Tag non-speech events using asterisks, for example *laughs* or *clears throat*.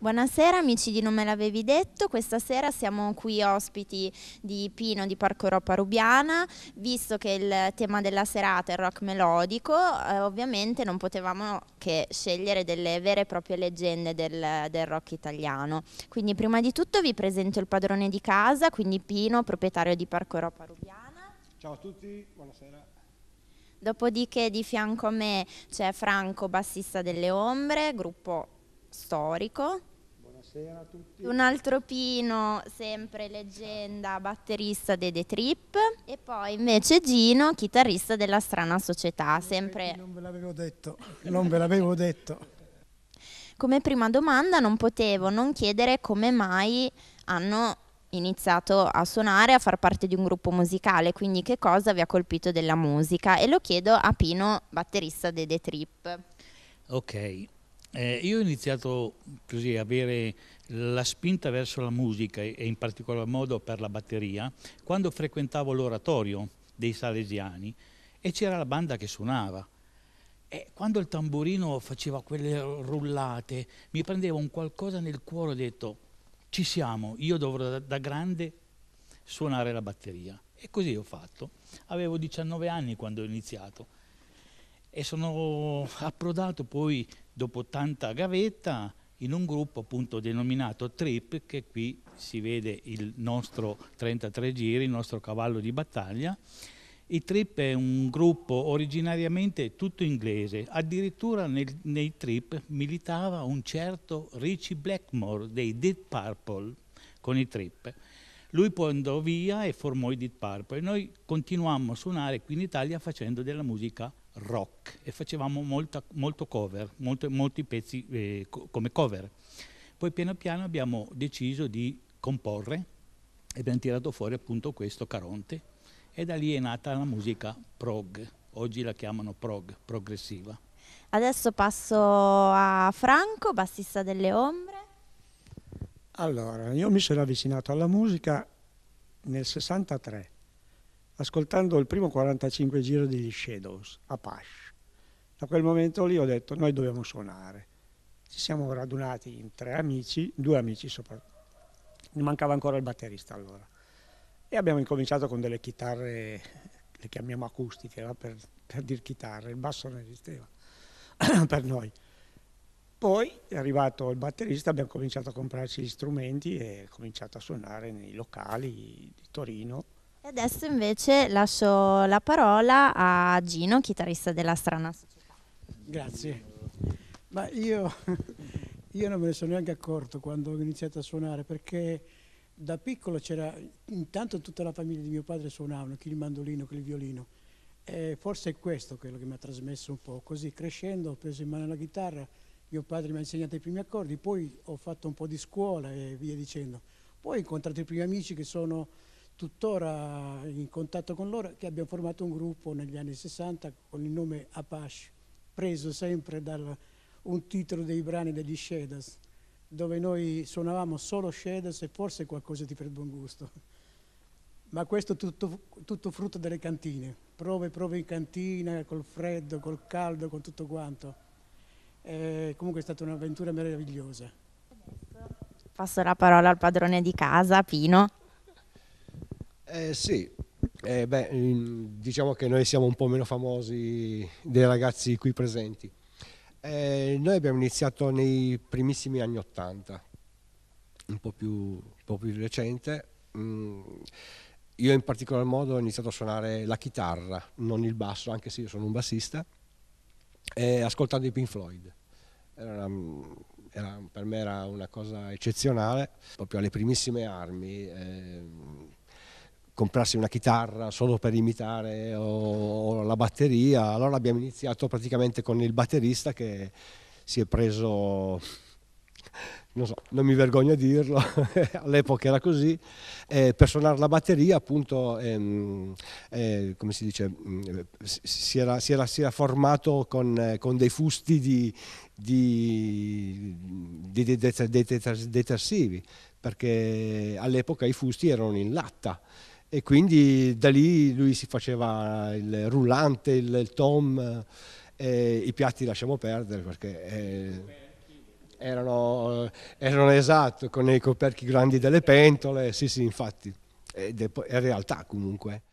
Buonasera amici di Non me l'avevi detto, questa sera siamo qui ospiti di Pino di Parco Europa Rubiana, visto che il tema della serata è rock melodico, eh, ovviamente non potevamo che scegliere delle vere e proprie leggende del, del rock italiano. Quindi prima di tutto vi presento il padrone di casa, quindi Pino, proprietario di Parco Europa Rubiana. Ciao a tutti, buonasera. Dopodiché di fianco a me c'è Franco, bassista delle Ombre, gruppo storico. Buonasera a tutti. Un altro Pino, sempre leggenda, batterista dei The Trip. E poi invece Gino, chitarrista della Strana Società. Sempre... Non ve l'avevo detto, non ve l'avevo detto. Come prima domanda non potevo non chiedere come mai hanno iniziato a suonare, a far parte di un gruppo musicale, quindi che cosa vi ha colpito della musica? E lo chiedo a Pino, batterista dei The Trip. Ok, eh, io ho iniziato così a avere la spinta verso la musica e in particolar modo per la batteria quando frequentavo l'oratorio dei Salesiani e c'era la banda che suonava. E quando il tamburino faceva quelle rullate mi prendeva un qualcosa nel cuore e ho detto ci siamo, io dovrò da, da grande suonare la batteria. E così ho fatto. Avevo 19 anni quando ho iniziato e sono approdato poi dopo tanta gavetta in un gruppo appunto denominato Trip che qui si vede il nostro 33 giri, il nostro cavallo di battaglia. I Trip è un gruppo originariamente tutto inglese, addirittura nel, nei Trip militava un certo Richie Blackmore dei Dead Purple con i Trip. Lui poi andò via e formò i Dead Purple e noi continuammo a suonare qui in Italia facendo della musica rock e facevamo molta, molto cover, molto, molti pezzi eh, co come cover. Poi piano piano abbiamo deciso di comporre e abbiamo tirato fuori appunto questo Caronte e da lì è nata la musica prog, oggi la chiamano prog, progressiva. Adesso passo a Franco, bassista delle Ombre. Allora, io mi sono avvicinato alla musica nel 63 ascoltando il primo 45 giro degli Shadows a Pash. Da quel momento lì ho detto noi dobbiamo suonare. Ci siamo radunati in tre amici, due amici soprattutto. Mi mancava ancora il batterista allora. E abbiamo incominciato con delle chitarre, le chiamiamo acustiche, no? per, per dire chitarre, il basso non esisteva *clears throat* per noi. Poi è arrivato il batterista, abbiamo cominciato a comprarci gli strumenti e cominciato a suonare nei locali di Torino Adesso invece lascio la parola a Gino, chitarrista della Strana Società. Grazie. Ma io, *laughs* io non me ne sono neanche accorto quando ho iniziato a suonare perché da piccolo c'era, intanto tutta la famiglia di mio padre suonavano, chi il mandolino, chi il violino. E forse è questo quello che mi ha trasmesso un po'. Così crescendo ho preso in mano la chitarra, mio padre mi ha insegnato i primi accordi, poi ho fatto un po' di scuola e via dicendo. Poi ho incontrato i primi amici che sono tuttora in contatto con loro, che abbiamo formato un gruppo negli anni 60 con il nome Apache, preso sempre da un titolo dei brani degli Shadows, dove noi suonavamo solo Shadows e forse qualcosa di per buon gusto. Ma questo tutto, tutto frutto delle cantine, prove, prove in cantina, col freddo, col caldo, con tutto quanto. E eh, comunque è stata un'avventura meravigliosa. Passo la parola al padrone di casa, Pino. Eh, sì, eh, beh, diciamo che noi siamo un po' meno famosi dei ragazzi qui presenti. Eh, noi abbiamo iniziato nei primissimi anni Ottanta, un, un, po' più recente. Mm, io in particolar modo ho iniziato a suonare la chitarra, non il basso, anche se io sono un bassista, ascoltando i Pink Floyd. Era una, era, per me era una cosa eccezionale, proprio alle primissime armi. Eh, comprarsi una chitarra solo per imitare o, o la batteria, allora abbiamo iniziato praticamente con il batterista che si è preso non, so, non, mi vergogno a dirlo, all'epoca era così, eh, per suonare la batteria appunto, ehm, eh, come si dice, si era, si era, si era formato con, con, dei fusti di, di, di, di detersivi, perché all'epoca i fusti erano in latta e quindi da lì lui si faceva il rullante, il, il tom, eh, i piatti lasciamo perdere perché eh, erano, erano esatto, con i coperchi grandi delle pentole, sì sì infatti, è, è realtà comunque.